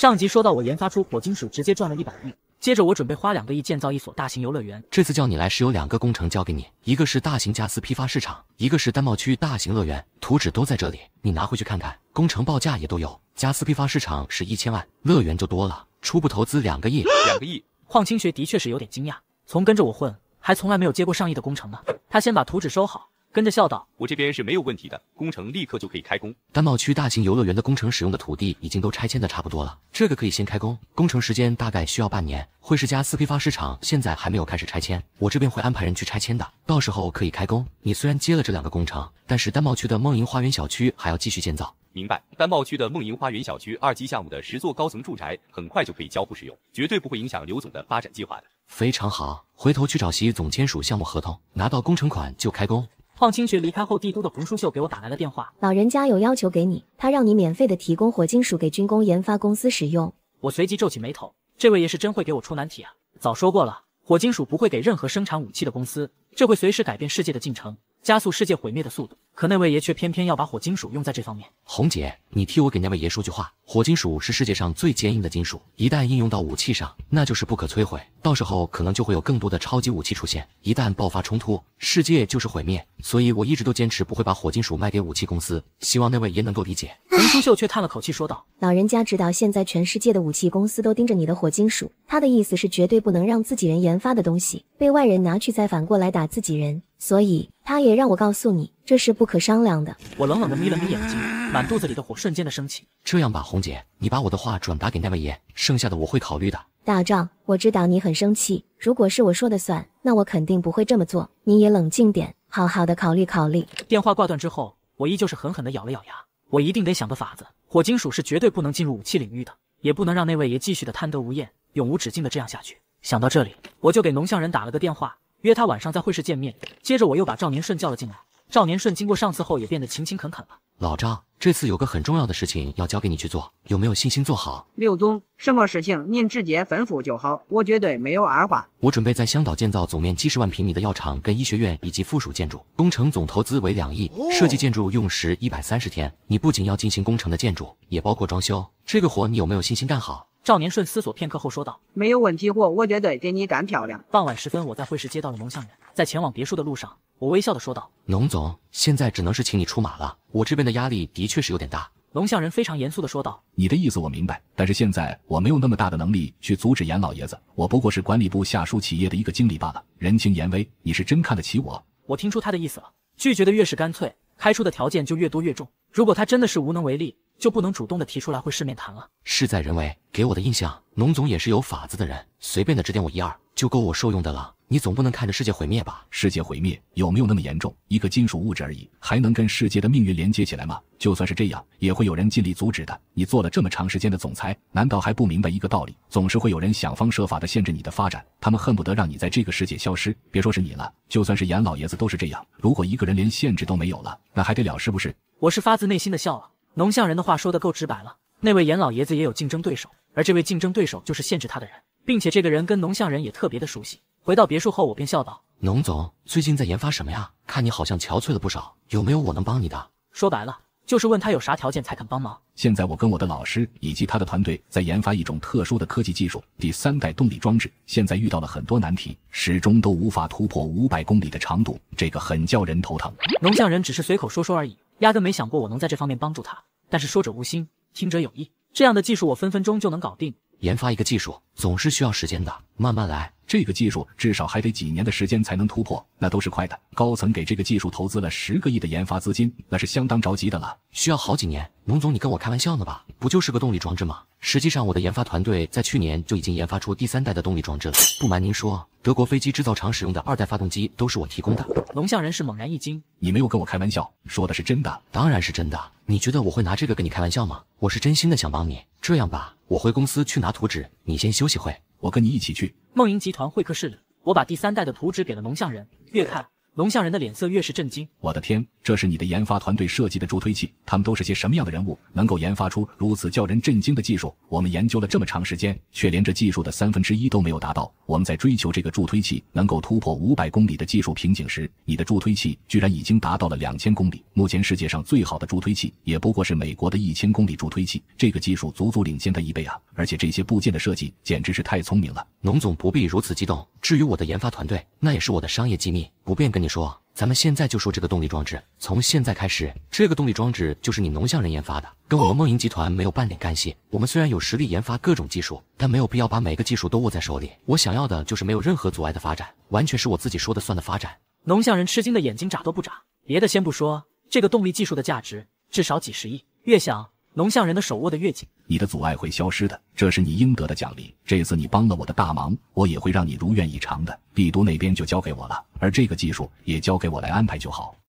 上集说到，我研发出火金属，直接赚了一百亿。接着，我准备花两个亿建造一所大型游乐园。这次叫你来是有两个工程交给你，一个是大型加私批发市场，一个是单贸区大型乐园，图纸都在这里，你拿回去看看。工程报价也都有，加私批发市场是一千万，乐园就多了，初步投资两个亿。两个亿，邝清学的确是有点惊讶，从跟着我混，还从来没有接过上亿的工程呢。他先把图纸收好。跟着笑道：“我这边是没有问题的，工程立刻就可以开工。丹茂区大型游乐园的工程使用的土地已经都拆迁的差不多了，这个可以先开工。工程时间大概需要半年。惠氏家私批发市场现在还没有开始拆迁，我这边会安排人去拆迁的，到时候可以开工。你虽然接了这两个工程，但是丹茂区的梦莹花园小区还要继续建造。明白。丹茂区的梦莹花园小区二期项目的十座高层住宅很快就可以交付使用，绝对不会影响刘总的发展计划的。非常好，回头去找习总签署项目合同，拿到工程款就开工。”况清学离开后，帝都的胡书秀给我打来了电话。老人家有要求给你，他让你免费的提供火金属给军工研发公司使用。我随即皱起眉头，这位爷是真会给我出难题啊！早说过了，火金属不会给任何生产武器的公司，这会随时改变世界的进程，加速世界毁灭的速度。可那位爷却偏偏要把火金属用在这方面。红姐，你替我给那位爷说句话。火金属是世界上最坚硬的金属，一旦应用到武器上，那就是不可摧毁。到时候可能就会有更多的超级武器出现，一旦爆发冲突，世界就是毁灭。所以我一直都坚持不会把火金属卖给武器公司，希望那位爷能够理解。林书秀却叹了口气说道：“老人家知道现在全世界的武器公司都盯着你的火金属，他的意思是绝对不能让自己人研发的东西。”被外人拿去，再反过来打自己人，所以他也让我告诉你，这是不可商量的。我冷冷的眯了眯眼睛，满肚子里的火瞬间的升起。这样吧，红姐，你把我的话转达给那位爷，剩下的我会考虑的。大壮，我知道你很生气，如果是我说的算，那我肯定不会这么做。你也冷静点，好好的考虑考虑。电话挂断之后，我依旧是狠狠的咬了咬牙，我一定得想个法子，火金属是绝对不能进入武器领域的，也不能让那位爷继续的贪得无厌，永无止境的这样下去。想到这里，我就给农巷人打了个电话，约他晚上在会市见面。接着我又把赵年顺叫了进来。赵年顺经过上次后也变得勤勤恳恳了。老张，这次有个很重要的事情要交给你去做，有没有信心做好？刘总，什么事情您直接吩咐就好，我绝对没有二话。我准备在香岛建造总面积十万平米的药厂、跟医学院以及附属建筑，工程总投资为两亿，设计建筑用时一百三十天。你不仅要进行工程的建筑，也包括装修，这个活你有没有信心干好？少年顺思索片刻后说道：“没有问题，我我绝对给你干漂亮。”傍晚时分，我在会市接到了龙向仁。在前往别墅的路上，我微笑的说道：“龙总，现在只能是请你出马了。我这边的压力的确是有点大。”龙向人非常严肃的说道：“你的意思我明白，但是现在我没有那么大的能力去阻止严老爷子。我不过是管理部下属企业的一个经理罢了。人情言威，你是真看得起我。”我听出他的意思了，拒绝的越是干脆，开出的条件就越多越重。如果他真的是无能为力，就不能主动的提出来会市面谈了。事在人为。给我的印象，龙总也是有法子的人，随便的指点我一二就够我受用的了。你总不能看着世界毁灭吧？世界毁灭有没有那么严重？一个金属物质而已，还能跟世界的命运连接起来吗？就算是这样，也会有人尽力阻止的。你做了这么长时间的总裁，难道还不明白一个道理？总是会有人想方设法的限制你的发展，他们恨不得让你在这个世界消失。别说是你了，就算是严老爷子都是这样。如果一个人连限制都没有了，那还得了是不是？我是发自内心的笑了。龙像人的话说的够直白了。那位严老爷子也有竞争对手。而这位竞争对手就是限制他的人，并且这个人跟农向人也特别的熟悉。回到别墅后，我便笑道：“农总最近在研发什么呀？看你好像憔悴了不少，有没有我能帮你的？”说白了，就是问他有啥条件才肯帮忙。现在我跟我的老师以及他的团队在研发一种特殊的科技技术——第三代动力装置，现在遇到了很多难题，始终都无法突破五百公里的长度，这个很叫人头疼。农向人只是随口说说而已，压根没想过我能在这方面帮助他。但是说者无心，听者有意。这样的技术我分分钟就能搞定。研发一个技术总是需要时间的，慢慢来。这个技术至少还得几年的时间才能突破，那都是快的。高层给这个技术投资了十个亿的研发资金，那是相当着急的了，需要好几年。龙总，你跟我开玩笑呢吧？不就是个动力装置吗？实际上，我的研发团队在去年就已经研发出第三代的动力装置。了。不瞒您说，德国飞机制造厂使用的二代发动机都是我提供的。龙象人是猛然一惊，你没有跟我开玩笑，说的是真的？当然是真的。你觉得我会拿这个跟你开玩笑吗？我是真心的想帮你。这样吧，我回公司去拿图纸，你先休息会。我跟你一起去。梦莹集团会客室里，我把第三代的图纸给了龙象人。越看。龙象人的脸色越是震惊。我的天，这是你的研发团队设计的助推器？他们都是些什么样的人物，能够研发出如此叫人震惊的技术？我们研究了这么长时间，却连这技术的三分之一都没有达到。我们在追求这个助推器能够突破五百公里的技术瓶颈时，你的助推器居然已经达到了两千公里。目前世界上最好的助推器也不过是美国的一千公里助推器，这个技术足足领先它一倍啊！而且这些部件的设计简直是太聪明了。龙总不必如此激动。至于我的研发团队，那也是我的商业机密。不便跟你说，咱们现在就说这个动力装置。从现在开始，这个动力装置就是你农向人研发的，跟我们梦莹集团没有半点干系。我们虽然有实力研发各种技术，但没有必要把每个技术都握在手里。我想要的就是没有任何阻碍的发展，完全是我自己说的算的发展。农向人吃惊的眼睛眨都不眨，别的先不说，这个动力技术的价值至少几十亿。越想。龙象人的手握得越紧，你的阻碍会消失的。这是你应得的奖励。这次你帮了我的大忙，我也会让你如愿以偿的。帝都那边就交给我了，而这个技术也交给我来安排就好。